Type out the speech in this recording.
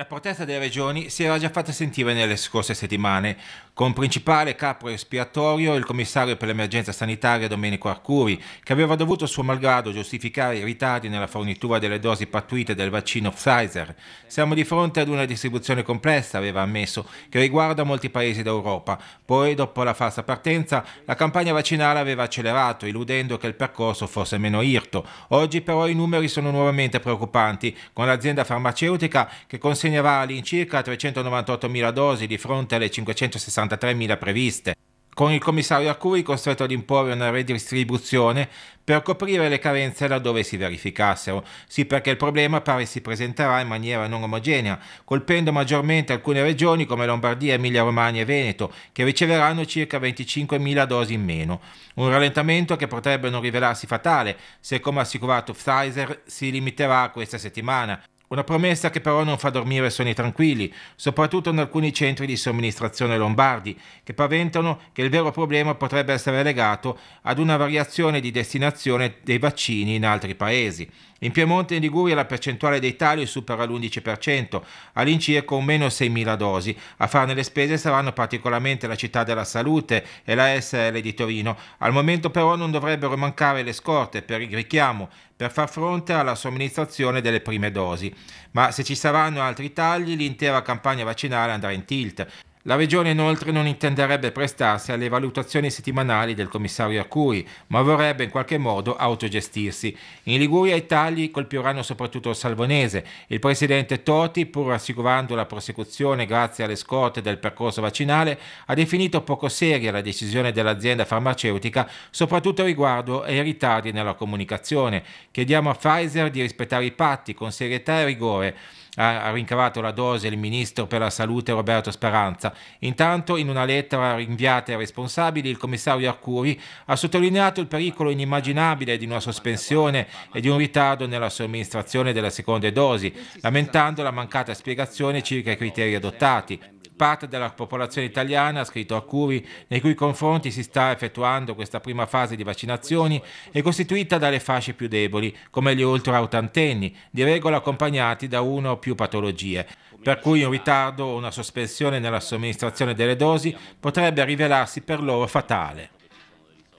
La protesta delle regioni si era già fatta sentire nelle scorse settimane, con principale capo espiatorio il commissario per l'emergenza sanitaria Domenico Arcuri, che aveva dovuto suo malgrado giustificare i ritardi nella fornitura delle dosi pattuite del vaccino Pfizer. Siamo di fronte ad una distribuzione complessa, aveva ammesso, che riguarda molti paesi d'Europa. Poi, dopo la falsa partenza, la campagna vaccinale aveva accelerato, illudendo che il percorso fosse meno irto. Oggi però i numeri sono nuovamente preoccupanti, con l'azienda farmaceutica che consente consegnerà all'incirca 398.000 dosi di fronte alle 563.000 previste, con il commissario Arcuri costretto ad imporre una redistribuzione per coprire le carenze laddove si verificassero. Sì perché il problema pare si presenterà in maniera non omogenea, colpendo maggiormente alcune regioni come Lombardia, Emilia-Romagna e Veneto, che riceveranno circa 25.000 dosi in meno. Un rallentamento che potrebbe non rivelarsi fatale se, come ha assicurato Pfizer, si limiterà questa settimana, una promessa che però non fa dormire sonni tranquilli, soprattutto in alcuni centri di somministrazione lombardi, che paventano che il vero problema potrebbe essere legato ad una variazione di destinazione dei vaccini in altri paesi. In Piemonte e in Liguria la percentuale dei tagli supera l'11%, all'incirca un meno 6.000 dosi. A farne le spese saranno particolarmente la Città della Salute e la SL di Torino. Al momento però non dovrebbero mancare le scorte per il richiamo per far fronte alla somministrazione delle prime dosi, ma se ci saranno altri tagli l'intera campagna vaccinale andrà in tilt. La Regione inoltre non intenderebbe prestarsi alle valutazioni settimanali del commissario Arcuri, ma vorrebbe in qualche modo autogestirsi. In Liguria i tagli colpiranno soprattutto il salvonese. Il presidente Toti, pur assicurando la prosecuzione grazie alle scorte del percorso vaccinale, ha definito poco seria la decisione dell'azienda farmaceutica, soprattutto riguardo ai ritardi nella comunicazione. Chiediamo a Pfizer di rispettare i patti con serietà e rigore. Ha rincavato la dose il ministro per la salute Roberto Speranza giornata. Intanto, in una lettera inviata ai responsabili, il commissario Arcuri ha sottolineato il pericolo inimmaginabile di una sospensione e di un ritardo nella somministrazione della seconda dosi, lamentando la mancata spiegazione circa i criteri adottati parte della popolazione italiana, ha scritto Arcuri, nei cui confronti si sta effettuando questa prima fase di vaccinazioni, è costituita dalle fasce più deboli, come gli ultraottantenni, di regola accompagnati da una o più patologie, per cui un ritardo o una sospensione nella somministrazione delle dosi potrebbe rivelarsi per loro fatale.